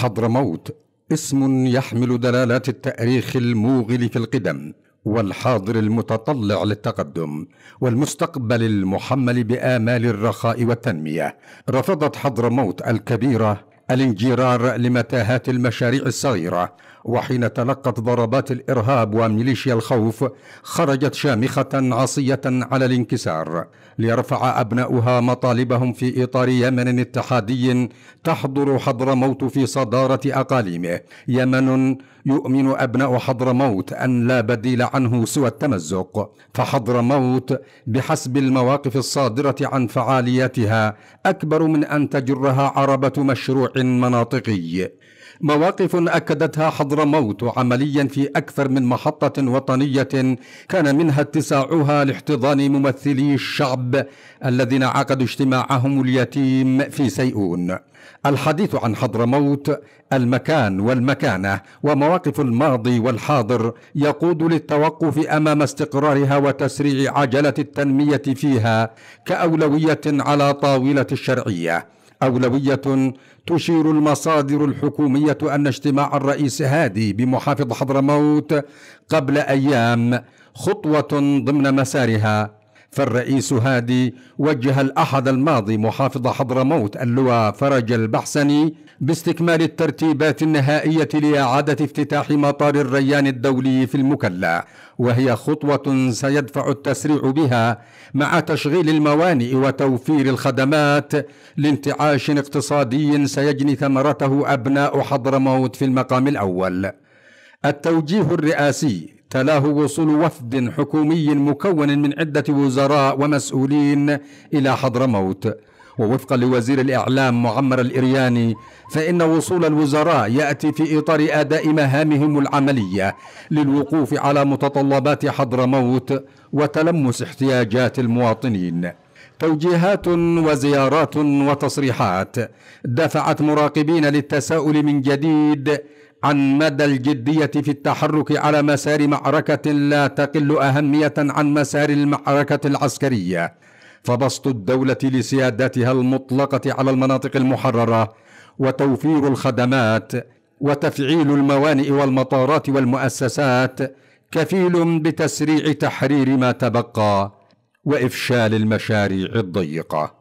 حضرموت اسم يحمل دلالات التاريخ الموغل في القدم والحاضر المتطلع للتقدم والمستقبل المحمل بامال الرخاء والتنميه رفضت حضرموت الكبيره الانجرار لمتاهات المشاريع الصغيرة وحين تلقت ضربات الإرهاب وميليشيا الخوف خرجت شامخة عصية على الانكسار ليرفع أبناؤها مطالبهم في إطار يمن اتحادي تحضر حضرموت في صدارة أقاليمه يمن يؤمن أبناء حضرموت أن لا بديل عنه سوى التمزق فحضرموت بحسب المواقف الصادرة عن فعالياتها أكبر من أن تجرها عربة مشروع مناطقي مواقف أكدتها حضرموت عمليا في أكثر من محطة وطنية كان منها اتساعها لاحتضان ممثلي الشعب الذين عقدوا اجتماعهم اليتيم في سيئون الحديث عن حضرموت المكان والمكانة ومواقف الماضي والحاضر يقود للتوقف أمام استقرارها وتسريع عجلة التنمية فيها كأولوية على طاولة الشرعية أولوية تشير المصادر الحكومية أن اجتماع الرئيس هادي بمحافظ حضرموت قبل أيام خطوة ضمن مسارها فالرئيس هادي وجه الأحد الماضي محافظ حضرموت اللواء فرج البحسني باستكمال الترتيبات النهائية لإعادة افتتاح مطار الريان الدولي في المكلا وهي خطوة سيدفع التسريع بها مع تشغيل الموانئ وتوفير الخدمات لانتعاش اقتصادي سيجني ثمرته أبناء حضرموت في المقام الأول التوجيه الرئاسي تلاه وصول وفد حكومي مكون من عدة وزراء ومسؤولين إلى حضرموت ووفقا لوزير الإعلام معمر الإرياني فإن وصول الوزراء يأتي في إطار أداء مهامهم العملية للوقوف على متطلبات حضرموت وتلمس احتياجات المواطنين توجيهات وزيارات وتصريحات دفعت مراقبين للتساؤل من جديد عن مدى الجدية في التحرك على مسار معركة لا تقل أهمية عن مسار المعركة العسكرية فبسط الدولة لسيادتها المطلقة على المناطق المحررة وتوفير الخدمات وتفعيل الموانئ والمطارات والمؤسسات كفيل بتسريع تحرير ما تبقى وافشال المشاريع الضيقه